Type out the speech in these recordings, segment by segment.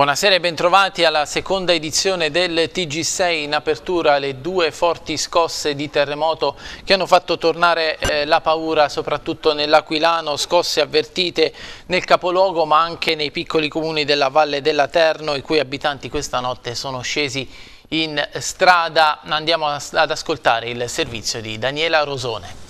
Buonasera e bentrovati alla seconda edizione del TG6 in apertura le due forti scosse di terremoto che hanno fatto tornare eh, la paura soprattutto nell'Aquilano, scosse avvertite nel capoluogo ma anche nei piccoli comuni della Valle della Terno i cui abitanti questa notte sono scesi in strada. Andiamo ad ascoltare il servizio di Daniela Rosone.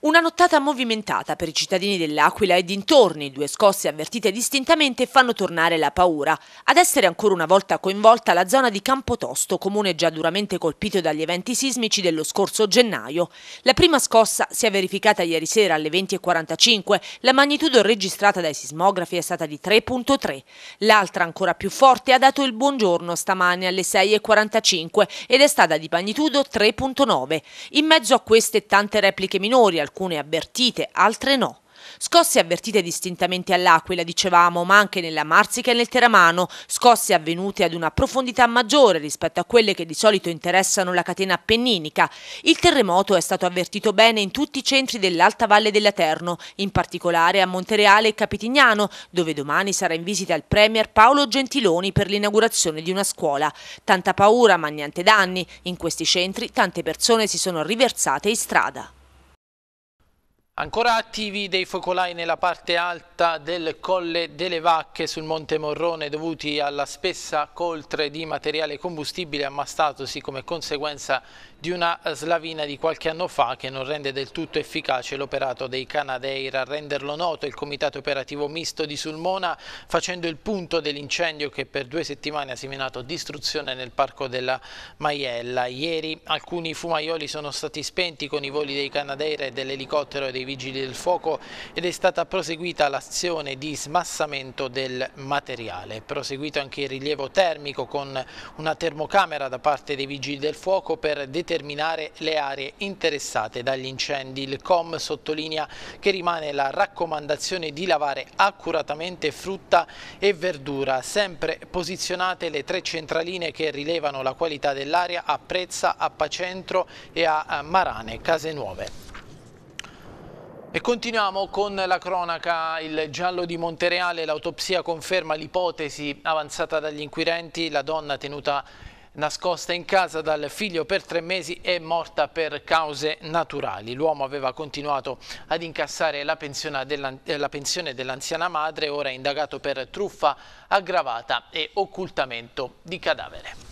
Una nottata movimentata per i cittadini dell'Aquila e dintorni, due scosse avvertite distintamente fanno tornare la paura. Ad essere ancora una volta coinvolta la zona di Campotosto, comune già duramente colpito dagli eventi sismici dello scorso gennaio. La prima scossa si è verificata ieri sera alle 20.45, la magnitudo registrata dai sismografi è stata di 3.3. L'altra, ancora più forte, ha dato il buongiorno stamane alle 6.45 ed è stata di magnitudo 3.9. In mezzo a queste tante repliche minori alcune avvertite, altre no. Scosse avvertite distintamente all'Aquila, dicevamo, ma anche nella Marsica e nel Teramano, scosse avvenute ad una profondità maggiore rispetto a quelle che di solito interessano la catena appenninica. Il terremoto è stato avvertito bene in tutti i centri dell'Alta Valle dell'Aterno, in particolare a Montereale e Capitignano, dove domani sarà in visita il Premier Paolo Gentiloni per l'inaugurazione di una scuola. Tanta paura ma niente danni, in questi centri tante persone si sono riversate in strada. Ancora attivi dei focolai nella parte alta del Colle delle Vacche sul Monte Morrone dovuti alla spessa coltre di materiale combustibile ammastatosi come conseguenza di una slavina di qualche anno fa che non rende del tutto efficace l'operato dei Canadair. A renderlo noto il Comitato Operativo Misto di Sulmona facendo il punto dell'incendio che per due settimane ha seminato distruzione nel Parco della Maiella. Ieri alcuni fumaioli sono stati spenti con i voli dei Canadair e dell'elicottero e dei Vigili del Fuoco ed è stata proseguita l'azione di smassamento del materiale. È proseguito anche il rilievo termico con una termocamera da parte dei Vigili del Fuoco per determinare determinare le aree interessate dagli incendi. Il COM sottolinea che rimane la raccomandazione di lavare accuratamente frutta e verdura, sempre posizionate le tre centraline che rilevano la qualità dell'aria a Prezza, a Pacentro e a eh, Marane, Case Nuove. E continuiamo con la cronaca, il giallo di Montereale, l'autopsia conferma l'ipotesi avanzata dagli inquirenti, la donna tenuta nascosta in casa dal figlio per tre mesi e morta per cause naturali. L'uomo aveva continuato ad incassare la eh, pensione dell'anziana madre, ora indagato per truffa aggravata e occultamento di cadavere.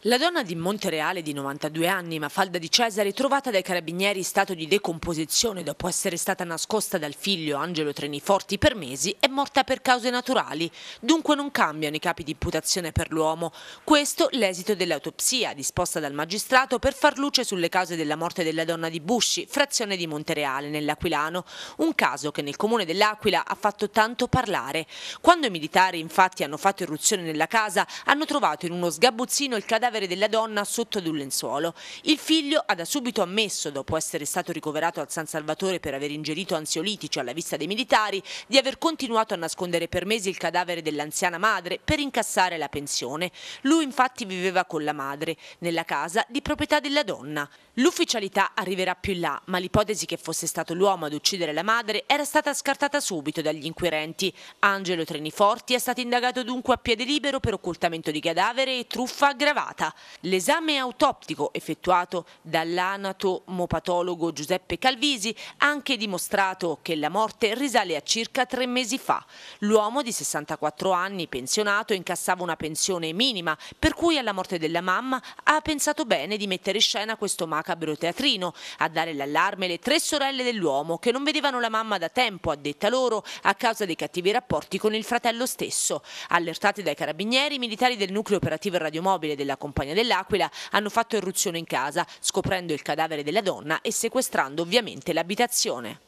La donna di Montereale di 92 anni, Mafalda di Cesare, trovata dai carabinieri in stato di decomposizione dopo essere stata nascosta dal figlio Angelo Treniforti per mesi, è morta per cause naturali. Dunque non cambiano i capi di imputazione per l'uomo. Questo l'esito dell'autopsia disposta dal magistrato per far luce sulle cause della morte della donna di Busci, frazione di Montereale nell'Aquilano, un caso che nel comune dell'Aquila ha fatto tanto parlare. Quando i militari infatti hanno fatto irruzione nella casa, hanno trovato in uno sgabuzzino il cadavere cadavere della donna sotto ad un lenzuolo. Il figlio ha da subito ammesso, dopo essere stato ricoverato al San Salvatore per aver ingerito ansiolitici alla vista dei militari, di aver continuato a nascondere per mesi il cadavere dell'anziana madre per incassare la pensione. Lui infatti viveva con la madre, nella casa di proprietà della donna. L'ufficialità arriverà più in là, ma l'ipotesi che fosse stato l'uomo ad uccidere la madre era stata scartata subito dagli inquirenti. Angelo Treniforti è stato indagato dunque a piede libero per occultamento di cadavere e truffa aggravata data. L'esame autoptico effettuato dall'anatomopatologo Giuseppe Calvisi ha anche dimostrato che la morte risale a circa tre mesi fa. L'uomo di 64 anni, pensionato, incassava una pensione minima, per cui alla morte della mamma ha pensato bene di mettere in scena questo macabro teatrino, a dare l'allarme le tre sorelle dell'uomo che non vedevano la mamma da tempo, a detta loro, a causa dei cattivi rapporti con il fratello stesso. Allertati dai carabinieri, i militari del nucleo operativo e radiomobile della comunità compagnia dell'Aquila, hanno fatto irruzione in casa, scoprendo il cadavere della donna e sequestrando ovviamente l'abitazione.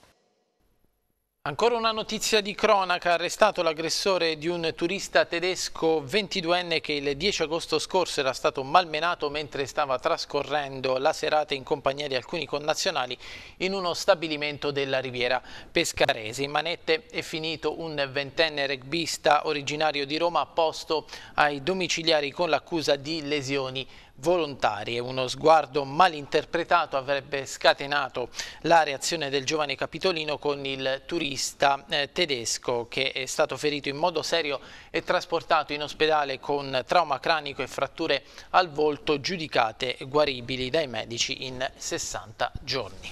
Ancora una notizia di cronaca, arrestato l'aggressore di un turista tedesco 22enne che il 10 agosto scorso era stato malmenato mentre stava trascorrendo la serata in compagnia di alcuni connazionali in uno stabilimento della riviera pescarese. In manette è finito un ventenne rugbista originario di Roma a posto ai domiciliari con l'accusa di lesioni volontarie. uno sguardo malinterpretato avrebbe scatenato la reazione del giovane capitolino con il turista eh, tedesco che è stato ferito in modo serio e trasportato in ospedale con trauma cranico e fratture al volto giudicate guaribili dai medici in 60 giorni.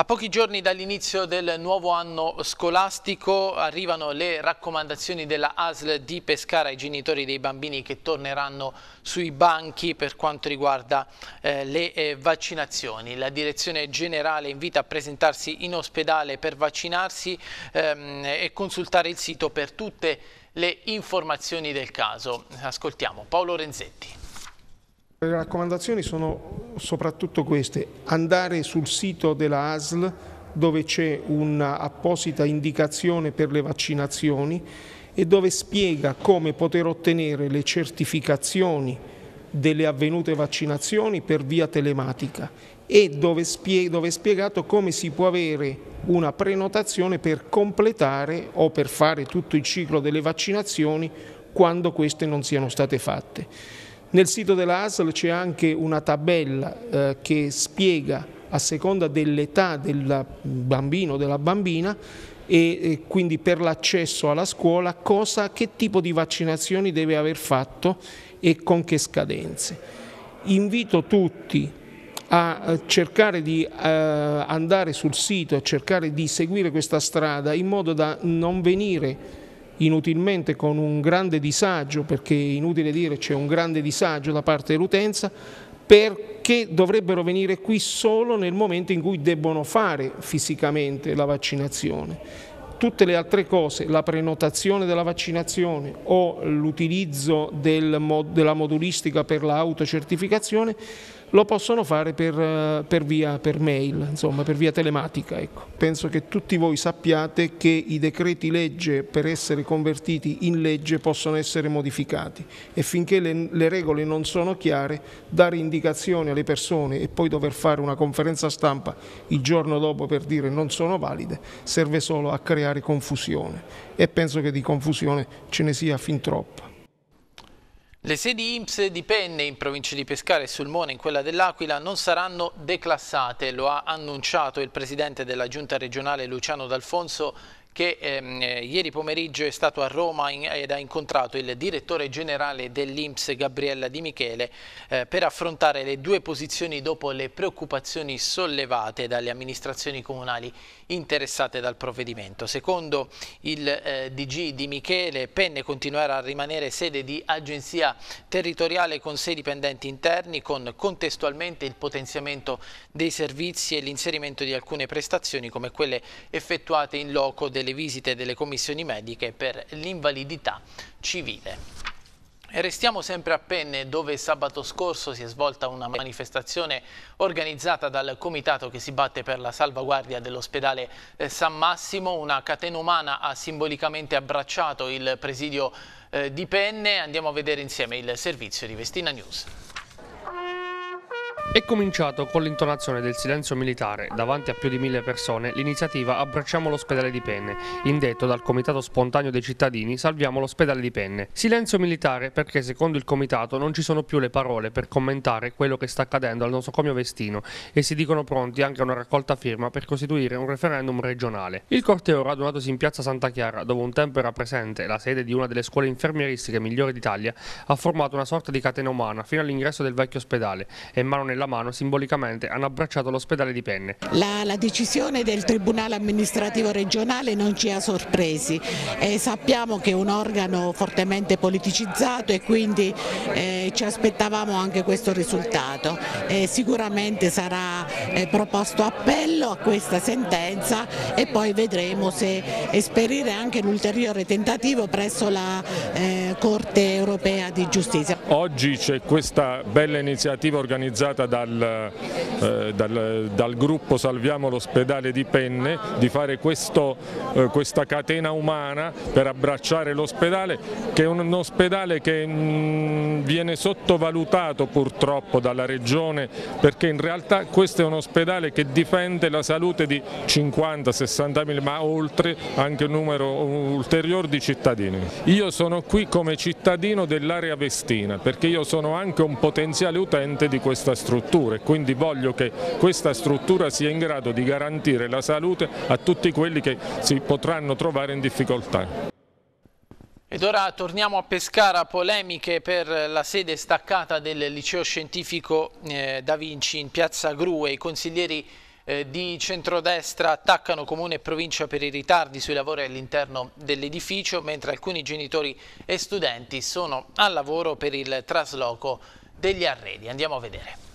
A pochi giorni dall'inizio del nuovo anno scolastico arrivano le raccomandazioni della ASL di Pescara ai genitori dei bambini che torneranno sui banchi per quanto riguarda eh, le eh, vaccinazioni. La direzione generale invita a presentarsi in ospedale per vaccinarsi ehm, e consultare il sito per tutte le informazioni del caso. Ascoltiamo Paolo Renzetti. Le raccomandazioni sono soprattutto queste, andare sul sito della ASL dove c'è un'apposita indicazione per le vaccinazioni e dove spiega come poter ottenere le certificazioni delle avvenute vaccinazioni per via telematica e dove, è spiegato come si può avere una prenotazione per completare o per fare tutto il ciclo delle vaccinazioni quando queste non siano state fatte. Nel sito della ASL c'è anche una tabella eh, che spiega a seconda dell'età del bambino o della bambina e quindi per l'accesso alla scuola cosa, che tipo di vaccinazioni deve aver fatto e con che scadenze. Invito tutti a eh, cercare di eh, andare sul sito, a cercare di seguire questa strada in modo da non venire inutilmente con un grande disagio, perché è inutile dire c'è un grande disagio da parte dell'utenza, perché dovrebbero venire qui solo nel momento in cui debbono fare fisicamente la vaccinazione. Tutte le altre cose, la prenotazione della vaccinazione o l'utilizzo del, della modulistica per l'autocertificazione, lo possono fare per, eh, per, via, per mail, insomma, per via telematica. Ecco. Penso che tutti voi sappiate che i decreti legge per essere convertiti in legge possono essere modificati e finché le, le regole non sono chiare dare indicazioni alle persone e poi dover fare una conferenza stampa il giorno dopo per dire non sono valide serve solo a creare confusione e penso che di confusione ce ne sia fin troppa. Le sedi IMSS di Penne in provincia di Pescara e Sulmone in quella dell'Aquila non saranno declassate, lo ha annunciato il presidente della giunta regionale Luciano D'Alfonso che ehm, ieri pomeriggio è stato a Roma in, ed ha incontrato il direttore generale dell'Inps Gabriella Di Michele eh, per affrontare le due posizioni dopo le preoccupazioni sollevate dalle amministrazioni comunali interessate dal provvedimento. Secondo il eh, DG Di Michele, Penne continuerà a rimanere sede di agenzia territoriale con sei dipendenti interni con contestualmente il potenziamento dei servizi e l'inserimento di alcune prestazioni come quelle effettuate in loco delle le visite delle commissioni mediche per l'invalidità civile. E restiamo sempre a Penne dove sabato scorso si è svolta una manifestazione organizzata dal comitato che si batte per la salvaguardia dell'ospedale eh, San Massimo. Una catena umana ha simbolicamente abbracciato il presidio eh, di Penne. Andiamo a vedere insieme il servizio di Vestina News. È cominciato con l'intonazione del silenzio militare davanti a più di mille persone l'iniziativa Abbracciamo l'ospedale di Penne, indetto dal Comitato Spontaneo dei Cittadini Salviamo l'ospedale di Penne. Silenzio militare perché secondo il Comitato non ci sono più le parole per commentare quello che sta accadendo al nosocomio Vestino e si dicono pronti anche a una raccolta firma per costituire un referendum regionale. Il corteo radunatosi in piazza Santa Chiara, dove un tempo era presente la sede di una delle scuole infermieristiche migliori d'Italia, ha formato una sorta di catena umana fino all'ingresso del vecchio ospedale e mano nella nella mano simbolicamente hanno abbracciato l'ospedale di Penne. La, la, decisione del Tribunale amministrativo regionale non ci ha sorpresi, eh, sappiamo che è un organo fortemente politicizzato e quindi eh, ci aspettavamo anche questo risultato. Eh, sicuramente sarà eh, proposto appello a questa sentenza e poi vedremo se esperire anche l'ulteriore tentativo presso la eh, Corte europea di giustizia. Oggi c'è questa bella iniziativa organizzata iniziata dal, eh, dal, dal gruppo Salviamo l'ospedale di Penne di fare questo, eh, questa catena umana per abbracciare l'ospedale che è un ospedale che mh, mm, viene sottovalutato purtroppo dalla regione perché in realtà questo è un ospedale che difende la salute di 50-60 mila ma oltre anche un numero ulteriore di cittadini. Io sono qui come cittadino dell'area vestina perché io sono anche un potenziale utente di questa struttura strutture, quindi voglio che questa struttura sia in grado di garantire la salute a tutti quelli che si potranno trovare in difficoltà. Ed ora torniamo a Pescara, polemiche per la sede staccata del liceo scientifico eh, Da Vinci in piazza Grue. I consiglieri eh, di centrodestra attaccano comune e provincia per i ritardi sui lavori all'interno dell'edificio, mentre alcuni genitori e studenti sono al lavoro per il trasloco degli arredi. Andiamo a vedere.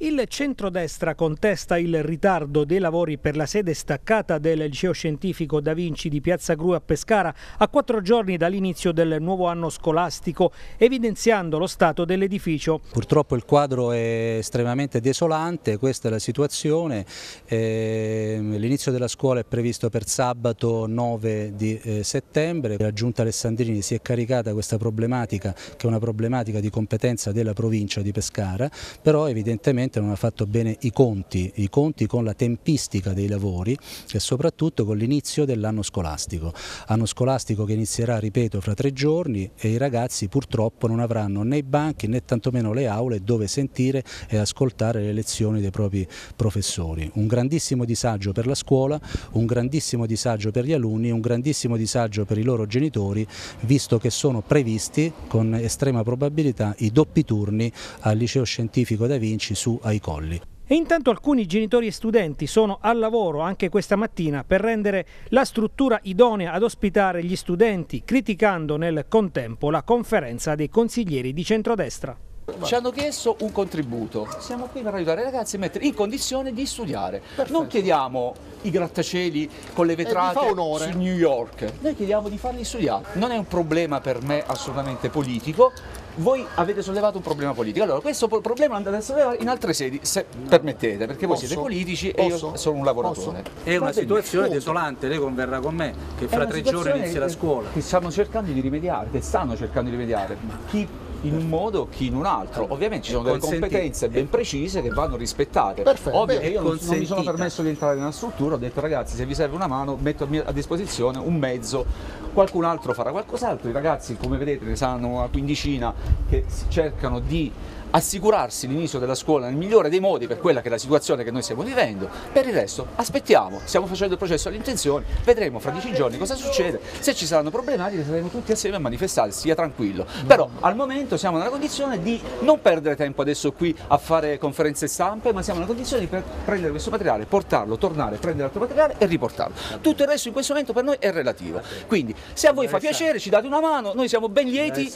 Il centrodestra contesta il ritardo dei lavori per la sede staccata del liceo scientifico Da Vinci di Piazza Gru a Pescara a quattro giorni dall'inizio del nuovo anno scolastico, evidenziando lo stato dell'edificio. Purtroppo il quadro è estremamente desolante, questa è la situazione. Ehm, l'inizio della scuola è previsto per sabato 9 di eh, settembre. La Giunta Alessandrini si è caricata questa problematica, che è una problematica di competenza della provincia di Pescara, però evidentemente sicuramente non ha fatto bene i conti, i conti con la tempistica dei lavori e soprattutto con l'inizio dell'anno scolastico. Anno scolastico che inizierà, ripeto, fra tre giorni e i ragazzi purtroppo non avranno né i banchi né tantomeno le aule dove sentire e ascoltare le lezioni dei propri professori. Un grandissimo disagio per la scuola, un grandissimo disagio per gli alunni, un grandissimo disagio per i loro genitori, visto che sono previsti con estrema probabilità i doppi turni al liceo scientifico da Vinci su ai colli. E intanto alcuni genitori e studenti sono al lavoro anche questa mattina per rendere la struttura idonea ad ospitare gli studenti, criticando nel contempo la conferenza dei consiglieri di centrodestra. Ci hanno chiesto un contributo, siamo qui per aiutare i ragazzi a mettere in condizione di studiare. Perfetto. Non chiediamo i grattacieli con le eh, vetrate eh, su New York, noi chiediamo di farli studiare. Non è un problema per me assolutamente politico, voi avete sollevato un problema politico. Allora, questo problema andate a sollevare in altre sedi, se permettete, perché posso? voi siete politici posso? e io sono un lavoratore. Posso? È una situazione desolante, lei converrà con me, che fra tre giorni inizia la scuola. Che stanno cercando di rimediare, che stanno cercando di rimediare. Chi in un modo, chi in un altro. Ovviamente ci sono delle competenze ben precise che vanno rispettate. Perfetto. Ovvio che io non, non, mi sono permesso di entrare nella struttura, ho detto ragazzi se vi serve una mano metto a disposizione un mezzo, qualcun altro farà qualcos'altro, i ragazzi come vedete ne sanno una quindicina che cercano di assicurarsi l'inizio della scuola nel migliore dei modi per quella che è la situazione che noi stiamo vivendo, per il resto aspettiamo, stiamo facendo il processo alle intenzioni, vedremo fra dieci giorni cosa succede, se ci saranno problematiche saremo tutti assieme a manifestare, sia tranquillo, però al momento siamo nella condizione di non perdere tempo adesso qui a fare conferenze stampe, ma siamo nella condizione di prendere questo materiale, portarlo, tornare, prendere altro materiale e riportarlo. Tutto il resto in questo momento per noi è relativo, quindi se a voi fa piacere ci date una mano, noi siamo ben lieti.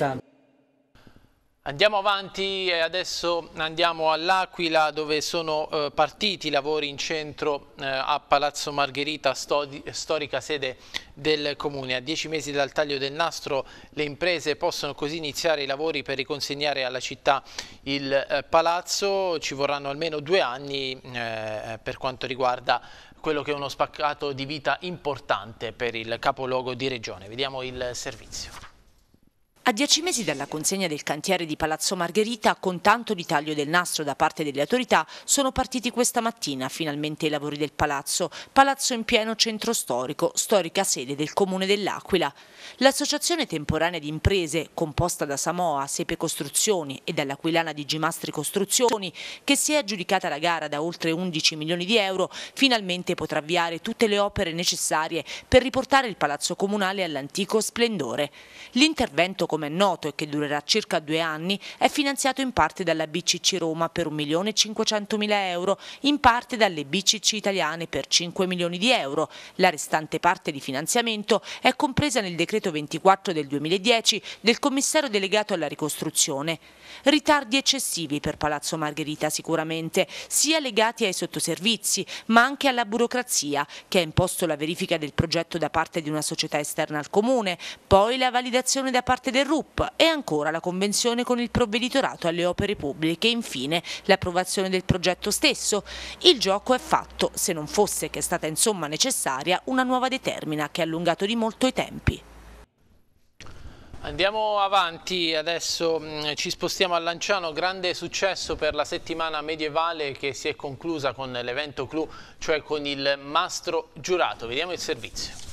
Andiamo avanti e adesso andiamo all'Aquila dove sono eh, partiti i lavori in centro eh, a Palazzo Margherita, storica sede del Comune. A dieci mesi dal taglio del nastro le imprese possono così iniziare i lavori per riconsegnare alla città il eh, palazzo. Ci vorranno almeno due anni eh, per quanto riguarda quello che è uno spaccato di vita importante per il capoluogo di regione. Vediamo il servizio. A dieci mesi dalla consegna del cantiere di Palazzo Margherita, con tanto di taglio del nastro da parte delle autorità, sono partiti questa mattina finalmente i lavori del palazzo, palazzo in pieno centro storico, storica sede del comune dell'Aquila. L'associazione temporanea di imprese, composta da Samoa, Sepe Costruzioni e dall'Aquilana di Gimastri Costruzioni, che si è aggiudicata la gara da oltre 11 milioni di euro, finalmente potrà avviare tutte le opere necessarie per riportare il palazzo comunale all'antico splendore. L'intervento come è noto e che durerà circa due anni, è finanziato in parte dalla BCC Roma per 1.500.000 euro, in parte dalle BCC italiane per 5 milioni di euro. La restante parte di finanziamento è compresa nel decreto 24 del 2010 del commissario delegato alla ricostruzione. Ritardi eccessivi per Palazzo Margherita sicuramente, sia legati ai sottoservizi ma anche alla burocrazia che ha imposto la verifica del progetto da parte di una società esterna al comune, poi la validazione da parte del le RUP e ancora la convenzione con il provveditorato alle opere pubbliche e infine l'approvazione del progetto stesso. Il gioco è fatto, se non fosse che è stata insomma necessaria una nuova determina che ha allungato di molto i tempi. Andiamo avanti, adesso mm, ci spostiamo a Lanciano, grande successo per la settimana medievale che si è conclusa con l'evento clou, cioè con il mastro giurato. Vediamo il servizio.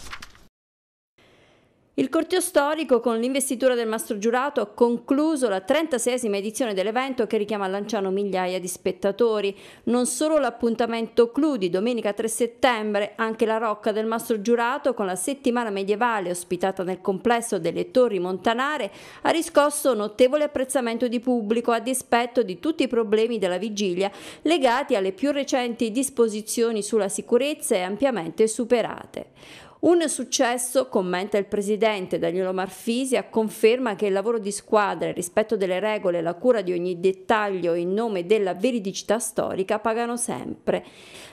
Il corteo storico con l'investitura del mastro giurato ha concluso la 36esima edizione dell'evento che richiama a Lanciano migliaia di spettatori. Non solo l'appuntamento clou di domenica 3 settembre, anche la Rocca del mastro giurato con la settimana medievale ospitata nel complesso delle Torri Montanare ha riscosso notevole apprezzamento di pubblico a dispetto di tutti i problemi della vigilia legati alle più recenti disposizioni sulla sicurezza e ampiamente superate. Un successo, commenta il presidente Danilo Marfisia, conferma che il lavoro di squadra, il rispetto delle regole e la cura di ogni dettaglio in nome della veridicità storica pagano sempre.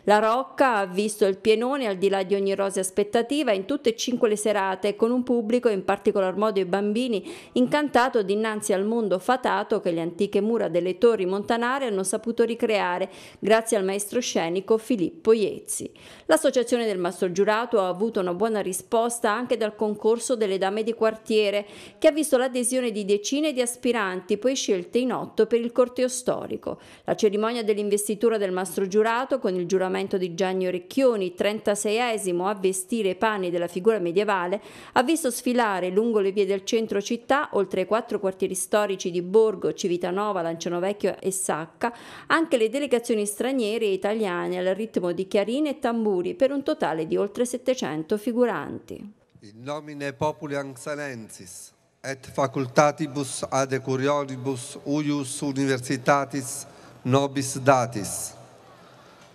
La Rocca ha visto il pienone al di là di ogni rosa aspettativa in tutte e cinque le serate, con un pubblico, in particolar modo i bambini, incantato dinanzi al mondo fatato che le antiche mura delle torri montanare hanno saputo ricreare grazie al maestro scenico Filippo Iezzi. L'associazione del Mastro Giurato ha avuto una buona risposta anche dal concorso delle dame di quartiere, che ha visto l'adesione di decine di aspiranti poi scelte in otto per il corteo storico. La cerimonia dell'investitura del mastro giurato con il giuramento di Gianni Orecchioni, 36esimo a vestire i panni della figura medievale, ha visto sfilare lungo le vie del centro città, oltre ai quattro quartieri storici di Borgo, Civitanova, Lancianovecchio e Sacca, anche le delegazioni straniere e italiane al ritmo di chiarine e tamburi per un totale di oltre 700 figure prefiguranti. In nomine populi anxalensis et facultatibus adecurionibus uius universitatis nobis datis,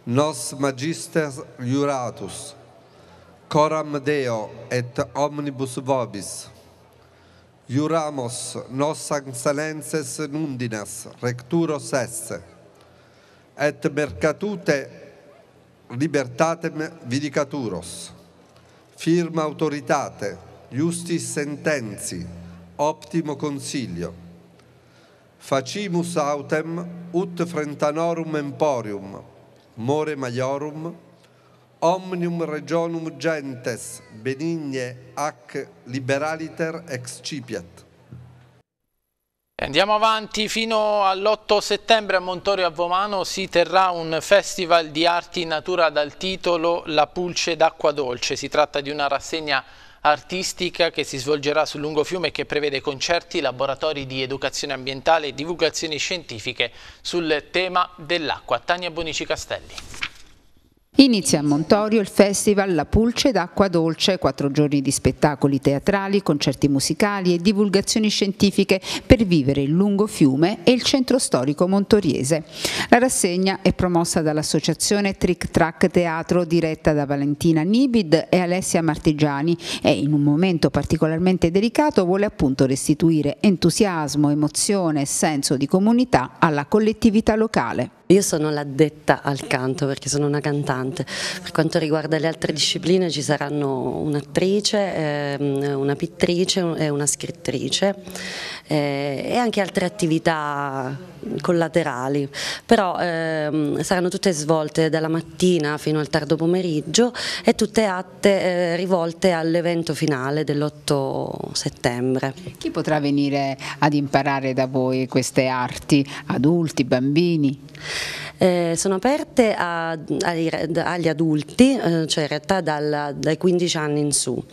nos magister juratus, coram Deo et omnibus vobis, Iuramos nos salenses nundinas recturos esse, et mercatute libertatem vidicaturos firma autoritate, justis sentenzi, optimo consiglio. Facimus autem ut frentanorum emporium, more maiorum, omnium regionum gentes benigne ac liberaliter excipiat. Eh, andiamo avanti fino all'8 settembre a Montorio a Vomano si terrà un festival di arti in natura dal titolo La pulce d'acqua dolce. Si tratta di una rassegna artistica che si svolgerà sul lungo fiume e che prevede concerti, laboratori di educazione ambientale e divulgazioni scientifiche sul tema dell'acqua. Tania Bonici Castelli. Inizia a Montorio il festival La Pulce d'Acqua Dolce, quattro giorni di spettacoli teatrali, concerti musicali e divulgazioni scientifiche per vivere il lungo fiume e il centro storico montoriese. La rassegna è promossa dall'associazione Trick Track Teatro diretta da Valentina Nibid e Alessia Martigiani e in un momento particolarmente delicato vuole appunto restituire entusiasmo, emozione e senso di comunità alla collettività locale. Io sono l'addetta al canto perché sono una cantante. Per quanto riguarda le altre discipline ci saranno un'attrice, ehm, una pittrice e una scrittrice eh, e anche altre attività collaterali, però ehm, saranno tutte svolte dalla mattina fino al tardo pomeriggio e tutte atte eh, rivolte all'evento finale dell'8 settembre. Chi potrà venire ad imparare da voi queste arti? Adulti, bambini? Eh, sono aperte a, agli adulti, eh, cioè in realtà dal, dai 15 anni in su,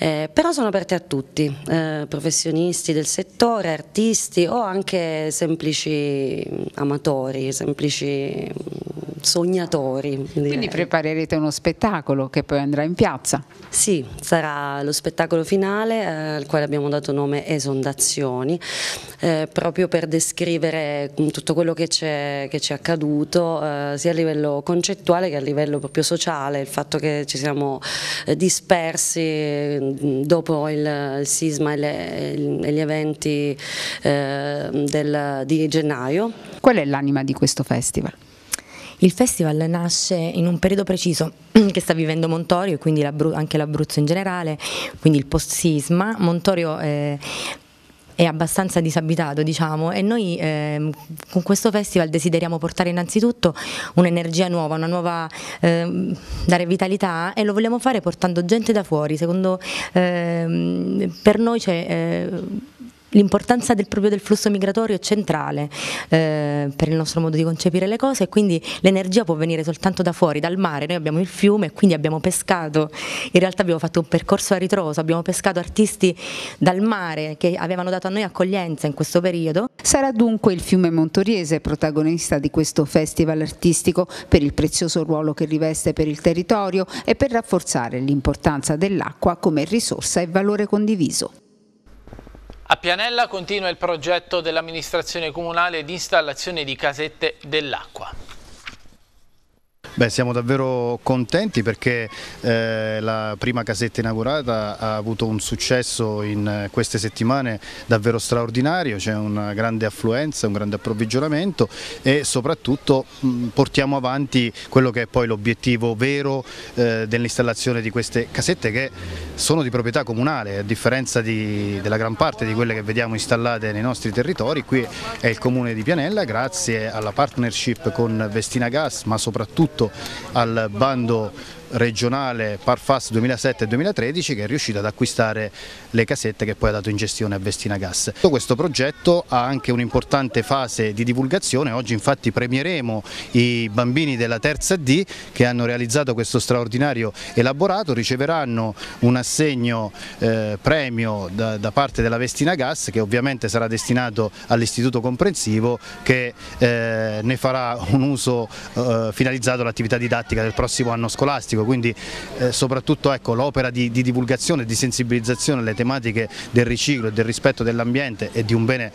eh, però sono aperte a tutti, eh, professionisti del settore, artisti o anche semplici amatori, semplici sognatori. Direi. Quindi preparerete uno spettacolo che poi andrà in piazza? Sì, sarà lo spettacolo finale eh, al quale abbiamo dato nome Esondazioni, eh, proprio per descrivere mm, tutto quello che, che ci è accaduto eh, sia a livello concettuale che a livello proprio sociale, il fatto che ci siamo eh, dispersi mm, dopo il, il sisma e, le, gli eventi eh, del, di gennaio. Qual è l'anima di questo festival? Il festival nasce in un periodo preciso che sta vivendo Montorio e quindi anche l'Abruzzo in generale, quindi il post-sisma. Montorio eh, è abbastanza disabitato, diciamo, e noi eh, con questo festival desideriamo portare innanzitutto un'energia nuova, una nuova eh, dare vitalità e lo vogliamo fare portando gente da fuori. Secondo eh, per noi c'è eh, L'importanza del, proprio del flusso migratorio è centrale eh, per il nostro modo di concepire le cose e quindi l'energia può venire soltanto da fuori, dal mare. Noi abbiamo il fiume e quindi abbiamo pescato, in realtà abbiamo fatto un percorso a ritroso, abbiamo pescato artisti dal mare che avevano dato a noi accoglienza in questo periodo. Sarà dunque il fiume Montoriese protagonista di questo festival artistico per il prezioso ruolo che riveste per il territorio e per rafforzare l'importanza dell'acqua come risorsa e valore condiviso. A Pianella continua il progetto dell'amministrazione comunale di installazione di casette dell'acqua. Beh, siamo davvero contenti perché eh, la prima casetta inaugurata ha avuto un successo in eh, queste settimane davvero straordinario, c'è una grande affluenza, un grande approvvigionamento e soprattutto mh, mm, portiamo avanti quello che è poi l'obiettivo vero eh, dell'installazione di queste casette che sono di proprietà comunale, a differenza di, della gran parte di quelle che vediamo installate nei nostri territori, qui è il comune di Pianella, grazie alla partnership con Vestina Gas ma soprattutto al bando regionale Parfas 2007-2013 che è riuscito ad acquistare le casette che poi ha dato in gestione a Vestina Gas. Questo progetto ha anche un'importante fase di divulgazione, oggi infatti premieremo i bambini della terza D che hanno realizzato questo straordinario elaborato, riceveranno un assegno eh, premio da, da, parte della Vestina Gas che ovviamente sarà destinato all'istituto comprensivo che eh, ne farà un uso eh, finalizzato all'attività didattica del prossimo anno scolastico pubblico, quindi eh, soprattutto ecco, l'opera di, di, divulgazione e di sensibilizzazione alle tematiche del riciclo e del rispetto dell'ambiente e di un bene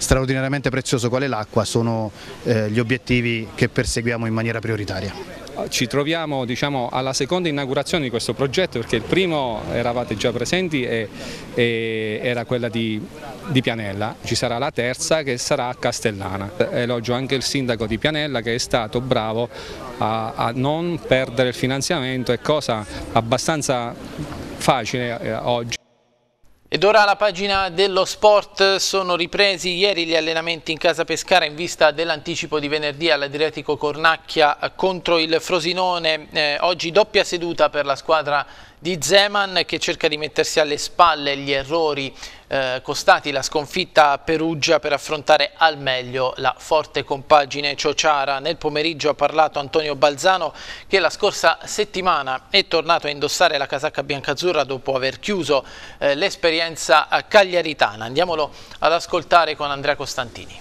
straordinariamente prezioso quale l'acqua sono eh, gli obiettivi che perseguiamo in maniera prioritaria. Ci troviamo diciamo, alla seconda inaugurazione di questo progetto perché il primo eravate già presenti e, e era quella di, di, Pianella, ci sarà la terza che sarà a Castellana. Elogio anche il sindaco di Pianella che è stato bravo a, a non perdere il finanziamento, è cosa abbastanza facile eh, oggi. Ed ora la pagina dello sport sono ripresi ieri gli allenamenti in casa Pescara in vista dell'anticipo di venerdì all'Adriatico Cornacchia contro il Frosinone. Eh, oggi doppia seduta per la squadra di Zeman che cerca di mettersi alle spalle gli errori eh, costati la sconfitta a Perugia per affrontare al meglio la forte compagine Ciociara. Nel pomeriggio ha parlato Antonio Balzano che la scorsa settimana è tornato a indossare la casacca biancazzurra dopo aver chiuso eh, l'esperienza cagliaritana. Andiamolo ad ascoltare con Andrea Costantini.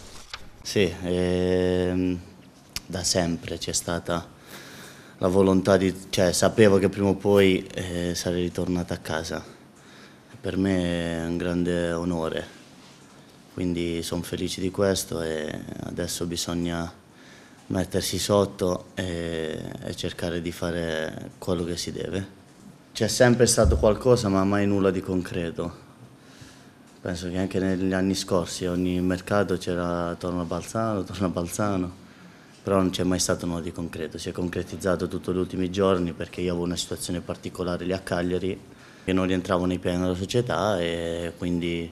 Sì, ehm, da sempre c'è stata la volontà di... cioè sapevo che prima o poi eh, sarei ritornata a casa per me è un grande onore, quindi sono felice di questo e adesso bisogna mettersi sotto e, e cercare di fare quello che si deve. C'è sempre stato qualcosa ma mai nulla di concreto. Penso che anche negli anni scorsi ogni mercato c'era torno a Balzano, torno a Balzano però non c'è mai stato nulla di concreto, si è concretizzato tutto gli ultimi giorni perché io avevo una situazione particolare lì a Cagliari che non rientravo nei piani della società e quindi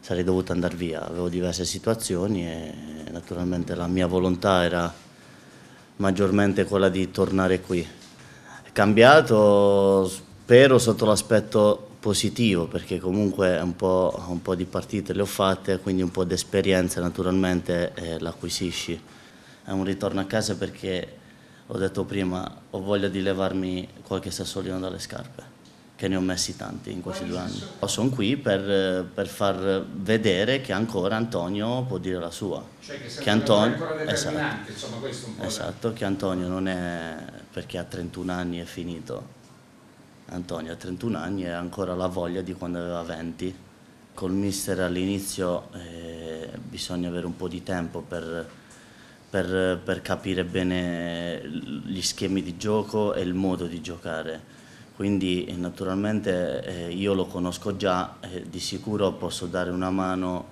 sarei dovuto andare via. Avevo diverse situazioni e naturalmente la mia volontà era maggiormente quella di tornare qui. È cambiato, spero, sotto l'aspetto positivo perché comunque un po', un po', di partite le ho fatte, quindi un po' di esperienza naturalmente eh, l'acquisisci. È un ritorno a casa perché, ho detto prima, ho voglia di levarmi qualche sassolino dalle scarpe che ne ho messi tanti in questi due anni. Oh, Sono qui per, per, far vedere che ancora Antonio può dire la sua. Cioè che, che Antonio, ancora esatto, insomma questo un po'. Esatto, da... che Antonio non è perché ha 31 anni è finito. Antonio ha 31 anni e ha ancora la voglia di quando aveva 20. Col mister all'inizio eh, bisogna avere un po' di tempo per, per, per capire bene gli schemi di gioco e il modo di giocare quindi eh, naturalmente eh, io lo conosco già e eh, di sicuro posso dare una mano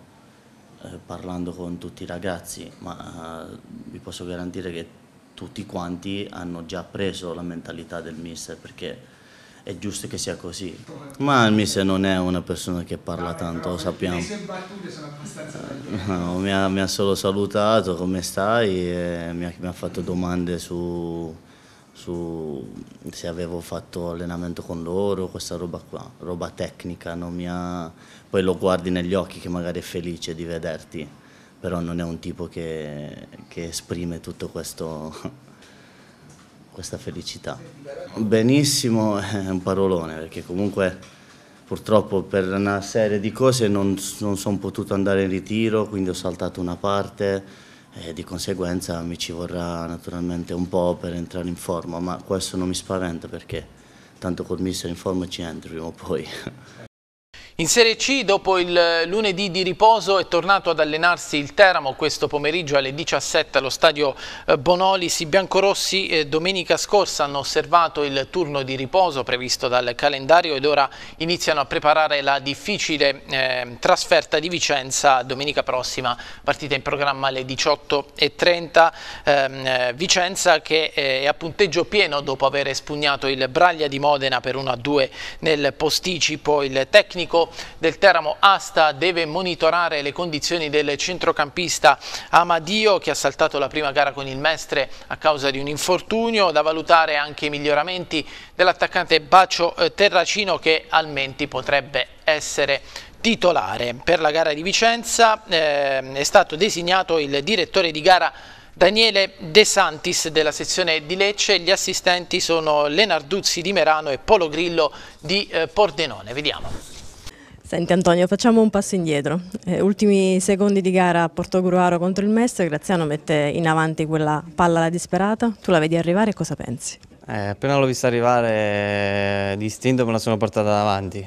eh, parlando con tutti i ragazzi, ma vi posso garantire che tutti quanti hanno già preso la mentalità del mister perché è giusto che sia così. Ma il mister non è una persona che parla no, tanto, lo sappiamo. Le sue battute sono abbastanza no, mi, ha, mi, ha, solo salutato, come stai, mi ha, mi ha fatto domande su su se avevo fatto allenamento con loro, questa roba qua, roba tecnica, ha... poi lo guardi negli occhi che magari è felice di vederti, però non è un tipo che, che esprime tutto questo questa felicità. Benissimo è un parolone perché comunque purtroppo per una serie di cose non, non sono potuto andare in ritiro, quindi ho saltato una parte, e di conseguenza mi ci vorrà naturalmente un po' per entrare in forma, ma questo non mi spaventa perché tanto col mister in forma ci entro prima o poi. In Serie C, dopo il eh, lunedì di riposo, è tornato ad allenarsi il Teramo questo pomeriggio alle 17 allo stadio eh, Bonolis. I biancorossi eh, domenica scorsa hanno osservato il turno di riposo previsto dal calendario ed ora iniziano a preparare la difficile eh, trasferta di Vicenza domenica prossima, partita in programma alle 18.30. Ehm, eh, Vicenza che è a punteggio pieno dopo aver espugnato il Braglia di Modena per 1-2 nel posticipo. Il tecnico del Teramo Asta deve monitorare le condizioni del centrocampista Amadio che ha saltato la prima gara con il Mestre a causa di un infortunio, da valutare anche i miglioramenti dell'attaccante Bacio eh, Terracino che almenti potrebbe essere titolare. Per la gara di Vicenza eh, è stato designato il direttore di gara Daniele De Santis della sezione di Lecce, gli assistenti sono Lenarduzzi di Merano e Polo Grillo di eh, Pordenone. Vediamo. Senti Antonio, facciamo un passo indietro. Eh, ultimi secondi di gara a Portogruaro contro il Messe, Graziano mette in avanti quella palla alla disperata, tu la vedi arrivare e cosa pensi? Eh, appena l'ho vista arrivare eh, di istinto me la sono portata davanti,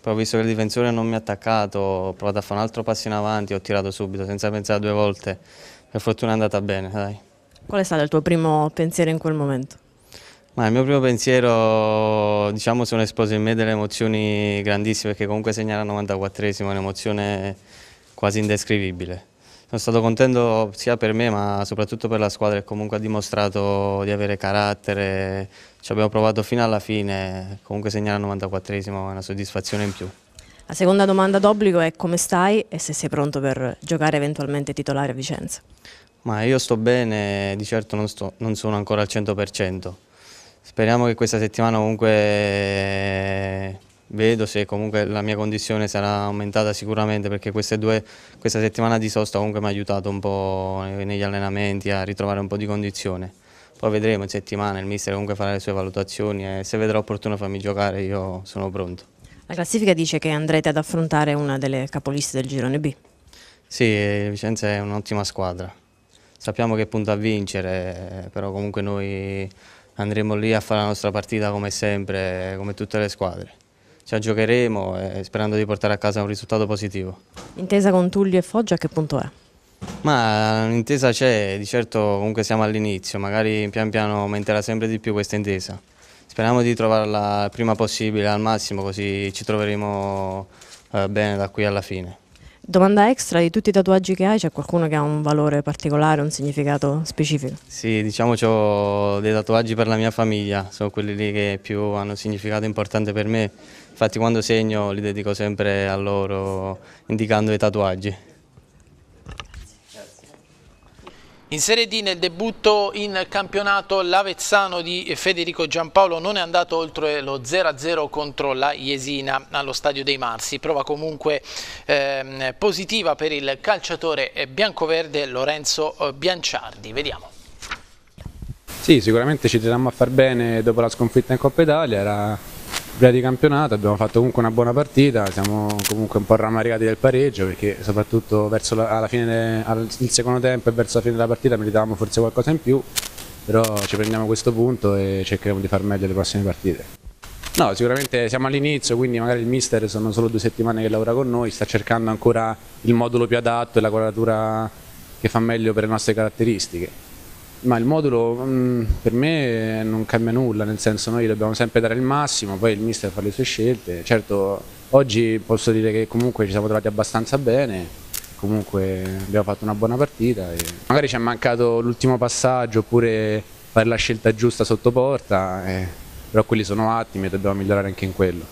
poi ho visto che il difensore non mi ha attaccato, ho provato a fare un altro passo in avanti ho tirato subito senza pensare due volte, per fortuna è andata bene. Dai. Qual è stato il tuo primo pensiero in quel momento? Ma il mio primo pensiero, diciamo, sono esplose in me delle emozioni grandissime, perché comunque segnare al 94esimo è un'emozione quasi indescrivibile. Sono stato contento sia per me, ma soprattutto per la squadra, che comunque ha dimostrato di avere carattere, ci abbiamo provato fino alla fine, comunque segnare al 94esimo è una soddisfazione in più. La seconda domanda d'obbligo è come stai e se sei pronto per giocare eventualmente titolare a Vicenza? Ma io sto bene, di certo non, sto, non sono ancora al 100%. Speriamo che questa settimana comunque eh, vedo se comunque la mia condizione sarà aumentata sicuramente perché queste due, questa settimana di sosta comunque mi ha aiutato un po' negli allenamenti a ritrovare un po' di condizione. Poi vedremo in settimana, il mister comunque farà le sue valutazioni e se vedrà opportuno farmi giocare io sono pronto. La classifica dice che andrete ad affrontare una delle capoliste del girone B. Sì, Vicenza è un'ottima squadra. Sappiamo che punta a vincere, eh, però comunque noi andremo lì a fare la nostra partita come sempre, come tutte le squadre. Ci la giocheremo eh, sperando di portare a casa un risultato positivo. Intesa con Tullio e Foggia a che punto è? Ma l'intesa c'è, di certo comunque siamo all'inizio, magari pian piano aumenterà sempre di più questa intesa. Speriamo di trovarla il prima possibile, al massimo, così ci troveremo eh, bene da qui alla fine. Domanda extra, di tutti i tatuaggi che hai c'è qualcuno che ha un valore particolare, un significato specifico? Sì, diciamo ho dei tatuaggi per la mia famiglia, sono quelli lì che più hanno un significato importante per me, infatti quando segno li dedico sempre a loro indicando i tatuaggi. In Serie D nel debutto in campionato l'Avezzano di Federico Giampaolo non è andato oltre lo 0-0 contro la Iesina allo Stadio dei Marsi, prova comunque eh, positiva per il calciatore eh, biancoverde Lorenzo eh, Bianciardi. Vediamo. Sì, sicuramente ci teniamo a far bene dopo la sconfitta in Coppa Italia, era breve di campionato, abbiamo fatto comunque una buona partita, siamo comunque un po' rammaricati del pareggio perché soprattutto verso la, fine al, il secondo tempo e verso la fine della partita meritavamo forse qualcosa in più, però ci prendiamo questo punto e cercheremo di far meglio le prossime partite. No, sicuramente siamo all'inizio, quindi magari il mister sono solo due settimane che lavora con noi, sta cercando ancora il modulo più adatto e la quadratura che fa meglio per le nostre caratteristiche ma il modulo mh, mm, per me non cambia nulla, nel senso noi dobbiamo sempre dare il massimo, poi il mister fa le sue scelte. Certo, oggi posso dire che comunque ci siamo trovati abbastanza bene, comunque abbiamo fatto una buona partita. magari ci è mancato l'ultimo passaggio oppure fare la scelta giusta sotto porta, eh, però quelli sono attimi e dobbiamo migliorare anche in quello.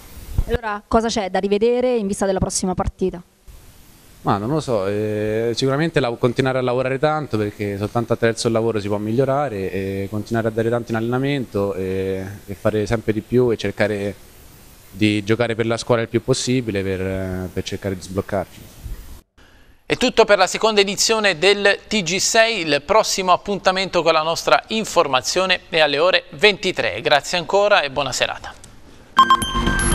Allora, cosa c'è da rivedere in vista della prossima partita? Ma non lo so, eh, sicuramente la, continuare a lavorare tanto perché soltanto attraverso il lavoro si può migliorare e continuare a dare tanto in allenamento e, e fare sempre di più e cercare di giocare per la scuola il più possibile per, per cercare di sbloccarci. È tutto per la seconda edizione del TG6, il prossimo appuntamento con la nostra informazione è alle ore 23. Grazie ancora e buona serata.